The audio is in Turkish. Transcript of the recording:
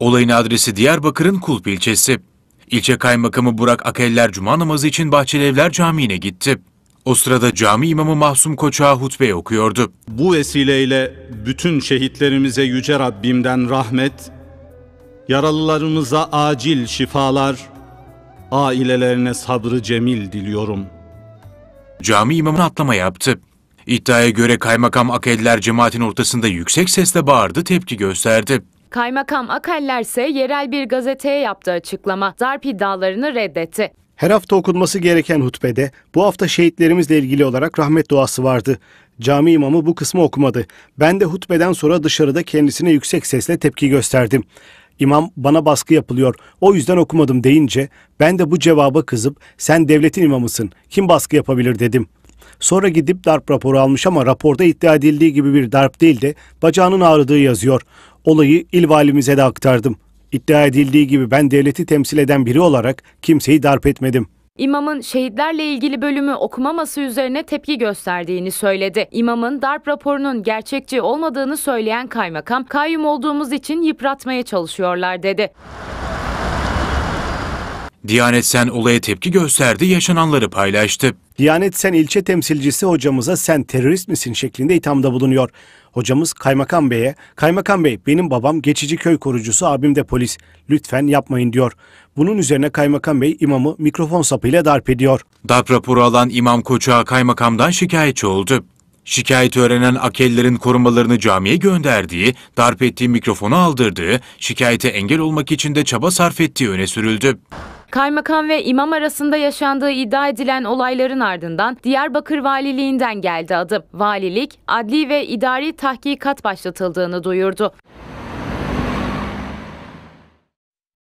Olayın adresi Diyarbakır'ın Kulp ilçesi. İlçe kaymakamı Burak Akeller cuma namazı için Bahçelievler Camii'ne gitti. O sırada cami imamı Mahsum Koçağa hutbe okuyordu. Bu vesileyle bütün şehitlerimize yüce Rabbimden rahmet, yaralılarımıza acil şifalar, ailelerine sabrı cemil diliyorum. Cami imamı atlama yaptı. İddiaya göre kaymakam Akeller cemaatin ortasında yüksek sesle bağırdı, tepki gösterdi. Kaymakam Akaller ise yerel bir gazeteye yaptığı açıklama darp iddialarını reddetti. Her hafta okunması gereken hutbede bu hafta şehitlerimizle ilgili olarak rahmet duası vardı. Cami imamı bu kısmı okumadı. Ben de hutbeden sonra dışarıda kendisine yüksek sesle tepki gösterdim. İmam bana baskı yapılıyor o yüzden okumadım deyince ben de bu cevaba kızıp sen devletin imamısın kim baskı yapabilir dedim. Sonra gidip darp raporu almış ama raporda iddia edildiği gibi bir darp değil bacağının ağrıdığı yazıyor. Olayı il valimize de aktardım. İddia edildiği gibi ben devleti temsil eden biri olarak kimseyi darp etmedim. İmamın şehitlerle ilgili bölümü okumaması üzerine tepki gösterdiğini söyledi. İmamın darp raporunun gerçekçi olmadığını söyleyen kaymakam, kayyum olduğumuz için yıpratmaya çalışıyorlar dedi. Diyanet Sen olaya tepki gösterdi, yaşananları paylaştı. Diyanet Sen ilçe temsilcisi hocamıza sen terörist misin şeklinde ithamda bulunuyor. Hocamız Kaymakam Bey'e, Kaymakam Bey benim babam geçici köy korucusu abim de polis, lütfen yapmayın diyor. Bunun üzerine Kaymakam Bey imamı mikrofon sapıyla darp ediyor. Darp raporu alan İmam Koçağa kaymakamdan şikayetçi oldu. Şikayet öğrenen akellerin korumalarını camiye gönderdiği, darp ettiği mikrofonu aldırdığı, şikayete engel olmak için de çaba sarf ettiği öne sürüldü. Kaymakam ve imam arasında yaşandığı iddia edilen olayların ardından Diyarbakır Valiliğinden geldi adım Valilik adli ve idari tahkikat başlatıldığını duyurdu.